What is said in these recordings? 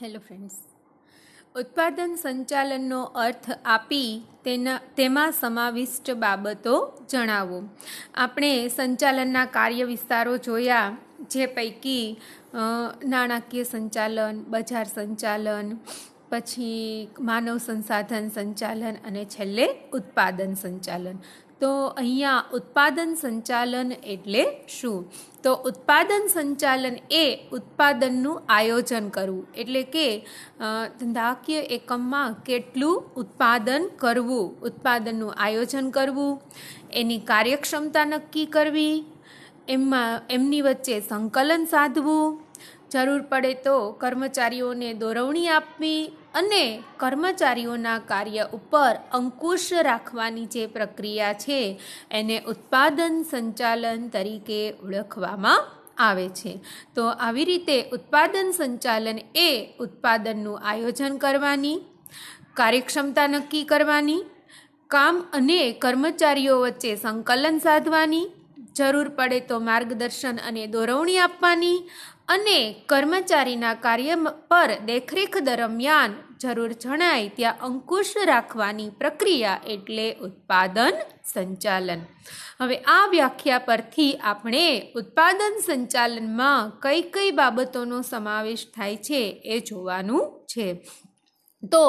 hello friends ઉત્પાદન સંચાલનનો અર્થ આપી તેના તેમાં સમાવિષ્ટ બાબતો જણાવો આપણે સંચાલનના કાર્ય વિસ્તારો જોયા જે પૈકી નાણાકીય સંચાલન બજાર સંચાલન પછી માનવ સંસાધન સંચાલન અને છેલ્લે ઉત્પાદન સંચાલન તો અહીંયા ઉત્પાદન સંચાલન એટલે શું તો ઉત્પાદન સંચાલન એ ઉત્પાદનનું આયોજન કરવું એટલે કે ધંધાકીય એકમમાં કેટલું ઉત્પાદન કરવું ઉત્પાદનનું આયોજન કરવું એની કાર્યક્ષમતા નક્કી કરવી એમાં એમની વચ્ચે સંકલન સાધવું જરૂર પડે તો કર્મચારીઓને દોરવણી આપવી અને કર્મચારીઓના કાર્ય ઉપર અંકુશ રાખવાની જે પ્રક્રિયા છે એને ઉત્પાદન સંચાલન તરીકે ઓળખવામાં આવે છે તો આવી રીતે ઉત્પાદન સંચાલન એ ઉત્પાદનનું આયોજન કરવાની કાર્યક્ષમતા નક્કી કરવાની કામ અને કર્મચારીઓ વચ્ચે સંકલન સાધવાની જરૂર પડે તો માર્ગદર્શન અને દોરવણી આપવાની અને કર્મચારીના કાર્ય પર દેખરેખ દરમિયાન જરૂર જણાય ત્યાં અંકુશ રાખવાની પ્રક્રિયા એટલે ઉત્પાદન સંચાલન હવે આ વ્યાખ્યા પરથી આપણે ઉત્પાદન સંચાલનમાં કઈ કઈ બાબતોનો સમાવેશ થાય છે એ જોવાનું છે તો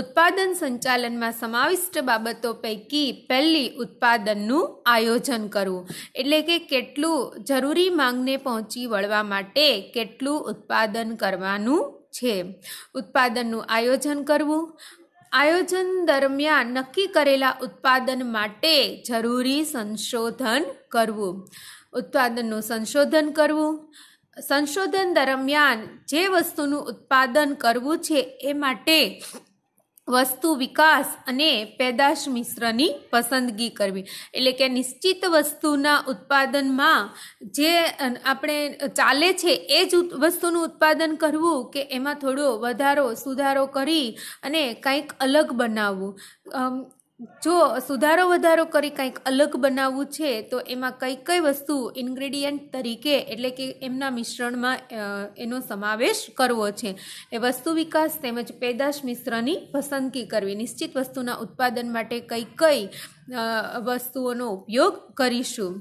ઉત્પાદન સંચાલનમાં સમાવિષ્ટ બાબતો પૈકી પહેલી ઉત્પાદનનું આયોજન કરવું એટલે કે કેટલું જરૂરી માંગને પહોંચી વળવા માટે કેટલું ઉત્પાદન કરવાનું છે ઉત્પાદનનું આયોજન કરવું આયોજન દરમિયાન નક્કી કરેલા ઉત્પાદન માટે જરૂરી સંશોધન કરવું ઉત્પાદનનું સંશોધન કરવું સંશોધન દરમિયાન જે વસ્તુનું ઉત્પાદન કરવું છે એ માટે વસ્તુ વિકાસ અને પેદાશ મિશ્રની પસંદગી કરવી એટલે કે નિશ્ચિત વસ્તુના ઉત્પાદનમાં જે આપણે ચાલે છે એ જ વસ્તુનું ઉત્પાદન કરવું કે એમાં થોડો વધારો સુધારો કરી અને કંઈક અલગ બનાવવું જો સુધારો વધારો કરી કંઈક અલગ બનાવવું છે તો એમાં કઈ કઈ વસ્તુ ઇન્ગ્રેડિયન્ટ તરીકે એટલે કે એમના મિશ્રણમાં એનો સમાવેશ કરવો છે એ વસ્તુ વિકાસ તેમજ પેદાશ મિશ્રની પસંદગી કરવી નિશ્ચિત વસ્તુના ઉત્પાદન માટે કઈ કઈ વસ્તુઓનો ઉપયોગ કરીશું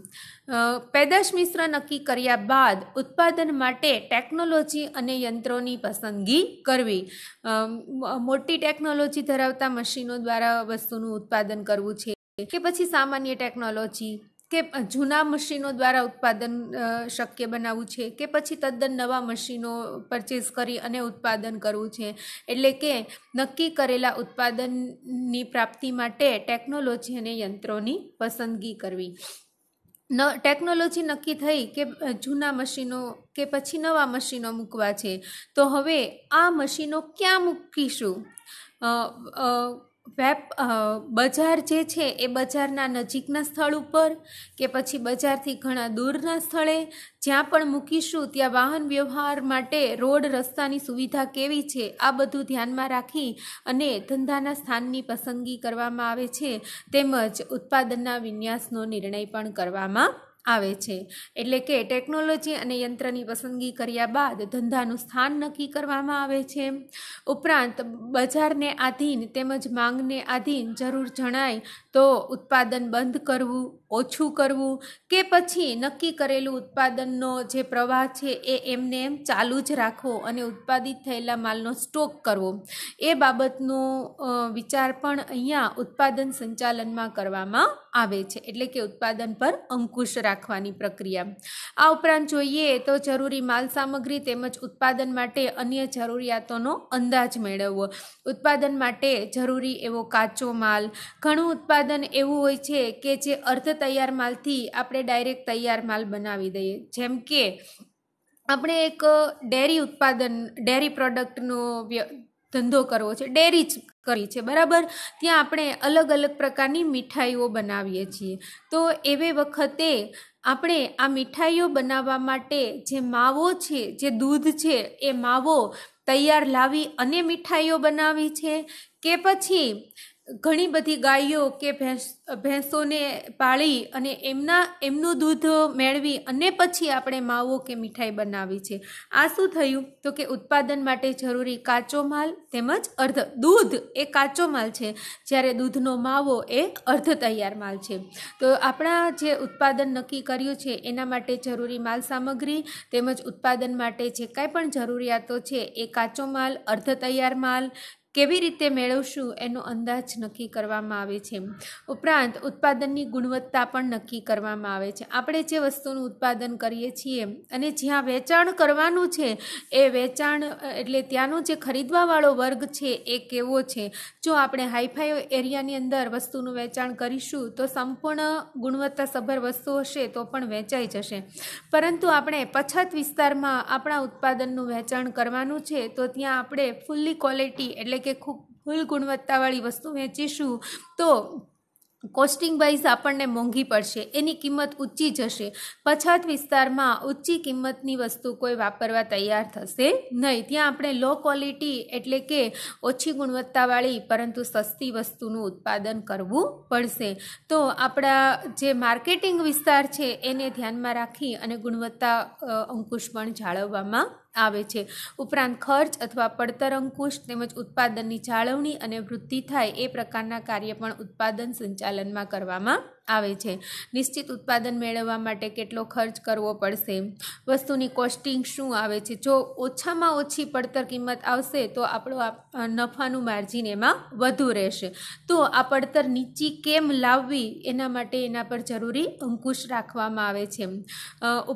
પેદાશ મિશ્ર નક્કી કર્યા બાદ ઉત્પાદન માટે ટેકનોલોજી અને યંત્રોની પસંદગી કરવી મોટી ટેકનોલોજી ધરાવતા મશીનો દ્વારા વસ્તુનું ઉત્પાદન કરવું છે કે પછી સામાન્ય ટેકનોલોજી કે જૂના મશીનો દ્વારા ઉત્પાદન શક્ય બનાવવું છે કે પછી તદ્દન નવા મશીનો પરચેસ કરી અને ઉત્પાદન કરવું છે એટલે કે નક્કી કરેલા ઉત્પાદનની પ્રાપ્તિ માટે ટેકનોલોજી અને યંત્રોની પસંદગી કરવી ન ટેકનોલોજી નક્કી થઈ કે જૂના મશીનો કે પછી નવા મશીનો મૂકવા છે તો હવે આ મશીનો ક્યાં મૂકીશું વેપ બજાર જે છે એ બજારના નજીકના સ્થળ ઉપર કે પછી બજારથી ઘણા દૂરના સ્થળે જ્યાં પણ મૂકીશું ત્યાં વાહન વ્યવહાર માટે રોડ રસ્તાની સુવિધા કેવી છે આ બધું ધ્યાનમાં રાખી અને ધંધાના સ્થાનની પસંદગી કરવામાં આવે છે તેમજ ઉત્પાદનના વિન્યાસનો નિર્ણય પણ કરવામાં આવે છે એટલે કે ટેકનોલોજી અને યંત્રની પસંદગી કર્યા બાદ ધંધાનું સ્થાન નક્કી કરવામાં આવે છે ઉપરાંત બજારને આધીન તેમજ માંગને આધીન જરૂર જણાય તો ઉત્પાદન બંધ કરવું ઓછું કરવું કે પછી નક્કી કરેલું ઉત્પાદનનો જે પ્રવાહ છે એ એમને એમ ચાલુ જ રાખવો અને ઉત્પાદિત થયેલા માલનો સ્ટોક કરવો એ બાબતનો વિચાર પણ અહીંયા ઉત્પાદન સંચાલનમાં કરવામાં આવે છે એટલે કે ઉત્પાદન પર અંકુશ રાખવાની પ્રક્રિયા આ ઉપરાંત જોઈએ તો જરૂરી માલ સામગ્રી તેમજ ઉત્પાદન માટે અન્ય જરૂરિયાતોનો અંદાજ મેળવવો ઉત્પાદન માટે જરૂરી એવો કાચો માલ ઘણું ઉત્પાદન એવું હોય છે કે જે અર્થ તૈયાર માલથી આપણે ડાયરેક્ટ તૈયાર માલ બનાવી દઈએ જેમ કે આપણે એક ડેરી ઉત્પાદન ડેરી પ્રોડક્ટનો ધંધો કરવો છે ડેરી જ કરી છે બરાબર ત્યાં આપણે અલગ અલગ પ્રકારની મીઠાઈઓ બનાવીએ છીએ તો એવી વખતે આપણે આ મીઠાઈઓ બનાવવા માટે જે માવો છે જે દૂધ છે એ માવો તૈયાર લાવી અને મીઠાઈઓ બનાવી છે કે પછી ઘણી બધી ગાયો કે ભેંસ ભેંસોને પાળી અને એમના એમનું દૂધ મેળવી અને પછી આપણે માવો કે મીઠાઈ બનાવી છે આ શું થયું તો કે ઉત્પાદન માટે જરૂરી કાચો માલ તેમજ અર્ધ દૂધ એ કાચો માલ છે જ્યારે દૂધનો માવો એ અર્ધ તૈયાર માલ છે તો આપણા જે ઉત્પાદન નક્કી કર્યું છે એના માટે જરૂરી માલ સામગ્રી તેમજ ઉત્પાદન માટે જે કાંઈ પણ જરૂરિયાતો છે એ કાચો માલ અર્ધ તૈયાર માલ કેવી રીતે મેળવશું એનો અંદાજ નક્કી કરવામાં આવે છે ઉપરાંત ઉત્પાદનની ગુણવત્તા પણ નક્કી કરવામાં આવે છે આપણે જે વસ્તુનું ઉત્પાદન કરીએ છીએ અને જ્યાં વેચાણ કરવાનું છે એ વેચાણ એટલે ત્યાંનો જે ખરીદવાવાળો વર્ગ છે એ કેવો છે જો આપણે હાઈફાઈ એરિયાની અંદર વસ્તુનું વેચાણ કરીશું તો સંપૂર્ણ ગુણવત્તાસભર વસ્તુ હશે તો પણ વેચાઈ જશે પરંતુ આપણે પછાત વિસ્તારમાં આપણા ઉત્પાદનનું વેચાણ કરવાનું છે તો ત્યાં આપણે ફૂલ્લી ક્વોલિટી એટલે કે કે ખૂબ ફૂલ ગુણવત્તાવાળી વસ્તુ વેચીશું તો કોસ્ટિંગ વાઇઝ આપણને મોંઘી પડશે એની કિંમત ઊંચી જશે પછાત વિસ્તારમાં ઊંચી કિંમતની વસ્તુ કોઈ વાપરવા તૈયાર થશે નહીં ત્યાં આપણે લો ક્વોલિટી એટલે કે ઓછી ગુણવત્તાવાળી પરંતુ સસ્તી વસ્તુનું ઉત્પાદન કરવું પડશે તો આપણા જે માર્કેટિંગ વિસ્તાર છે એને ધ્યાનમાં રાખી અને ગુણવત્તા અંકુશ પણ જાળવવામાં આવે છે ઉપરાંત ખર્ચ અથવા પડતર અંકુશ તેમજ ઉત્પાદનની જાળવણી અને વૃદ્ધિ થાય એ પ્રકારના કાર્ય પણ ઉત્પાદન સંચાલનમાં કરવામાં આવે છે નિશ્ચિત ઉત્પાદન મેળવવા માટે કેટલો ખર્ચ કરવો પડશે વસ્તુની કોસ્ટિંગ શું આવે છે જો ઓછામાં ઓછી પડતર કિંમત આવશે તો આપણો નફાનું માર્જિન એમાં વધુ રહેશે તો આ પડતર નીચી કેમ લાવવી એના માટે એના પર જરૂરી અંકુશ રાખવામાં આવે છે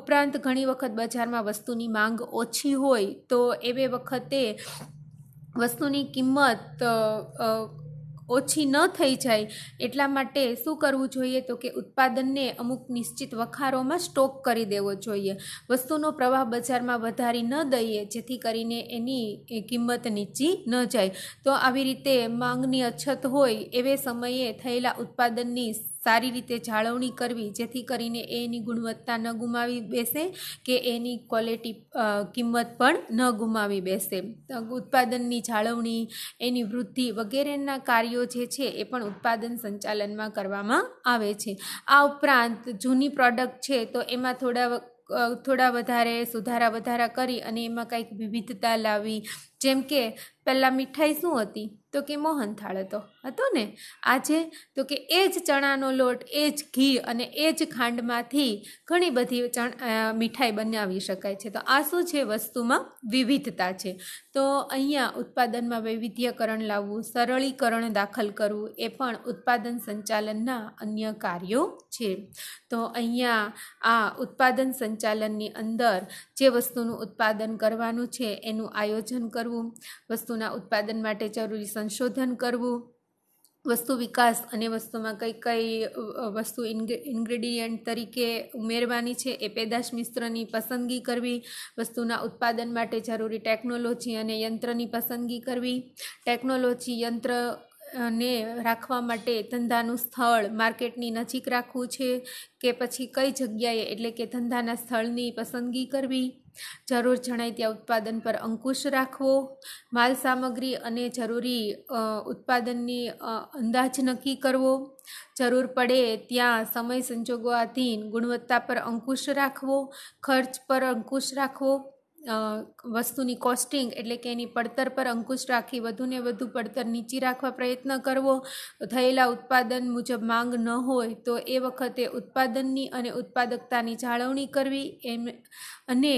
ઉપરાંત ઘણી વખત બજારમાં વસ્તુની માંગ ઓછી હોય તો એવે વખતે વસ્તુની કિંમત ઓછી ન થઈ જાય એટલા માટે શું કરવું જોઈએ તો કે ઉત્પાદનને અમુક નિશ્ચિત વખારોમાં સ્ટોક કરી દેવો જોઈએ વસ્તુનો પ્રવાહ બજારમાં વધારી ન દઈએ જેથી કરીને એની કિંમત નીચી ન જાય તો આવી રીતે માંગની અછત હોય એવે સમયે થયેલા ઉત્પાદનની સારી રીતે જાળવણી કરવી જેથી કરીને એની ગુણવત્તા ન ગુમાવી બેસે કે એની ક્વોલિટી કિંમત પણ ન ગુમાવી બેસે ઉત્પાદનની જાળવણી એની વૃદ્ધિ વગેરેના કાર્યો જે છે એ પણ ઉત્પાદન સંચાલનમાં કરવામાં આવે છે આ ઉપરાંત જૂની પ્રોડક્ટ છે તો એમાં થોડા થોડા વધારે સુધારા વધારા કરી અને એમાં કંઈક વિવિધતા લાવી જેમ કે પહેલાં મીઠાઈ શું હતી તો કે મોહનથાળ હતો હતો ને આજે તો કે એ જ ચણાનો લોટ એ જ ઘી અને એ જ ખાંડમાંથી ઘણી બધી ચણ મીઠાઈ બનાવી શકાય છે તો આ શું છે વસ્તુમાં વિવિધતા છે તો અહીંયા ઉત્પાદનમાં વૈવિધ્યકરણ લાવવું સરળીકરણ દાખલ કરવું એ પણ ઉત્પાદન સંચાલનના અન્ય કાર્યો છે તો અહીંયા આ ઉત્પાદન સંચાલનની અંદર જે વસ્તુનું ઉત્પાદન કરવાનું છે એનું આયોજન કરવું કરવું વસ્તુના ઉત્પાદન માટે જરૂરી સંશોધન કરવું વસ્તુ વિકાસ અને વસ્તુમાં કઈ કઈ વસ્તુ ઇન્ગ્રેડિયન્ટ તરીકે ઉમેરવાની છે એ પેદાશ મિશ્રની પસંદગી કરવી વસ્તુના ઉત્પાદન માટે જરૂરી ટેકનોલોજી અને યંત્રની પસંદગી કરવી ટેકનોલોજી યંત્ર ને રાખવા માટે ધંધાનું સ્થળ માર્કેટની નજીક રાખવું છે કે પછી કઈ જગ્યાએ એટલે કે ધંધાના સ્થળની પસંદગી કરવી જરૂર જણાય ત્યાં ઉત્પાદન પર અંકુશ રાખવો માલ સામગ્રી અને જરૂરી ઉત્પાદનની અંદાજ નક્કી કરવો જરૂર પડે ત્યાં સમય સંજોગો આધીન ગુણવત્તા પર અંકુશ રાખવો ખર્ચ પર અંકુશ રાખવો વસ્તુની કોસ્ટિંગ એટલે કે એની પડતર પર અંકુશ રાખી વધુને વધુ પડતર નીચી રાખવા પ્રયત્ન કરવો થયેલા ઉત્પાદન મુજબ માંગ ન હોય તો એ વખતે ઉત્પાદનની અને ઉત્પાદકતાની જાળવણી કરવી એમ અને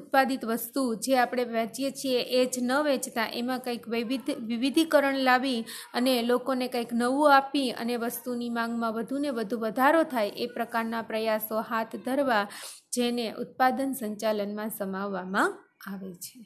ઉત્પાદિત વસ્તુ જે આપણે વેચીએ છીએ એ જ ન વેચતા એમાં કંઈક વૈવિધ વિવિધીકરણ લાવી અને લોકોને કંઈક નવું આપી અને વસ્તુની માંગમાં વધુને વધુ વધારો થાય એ પ્રકારના પ્રયાસો હાથ ધરવા જેને ઉત્પાદન સંચાલનમાં સમાવવામાં આવે છે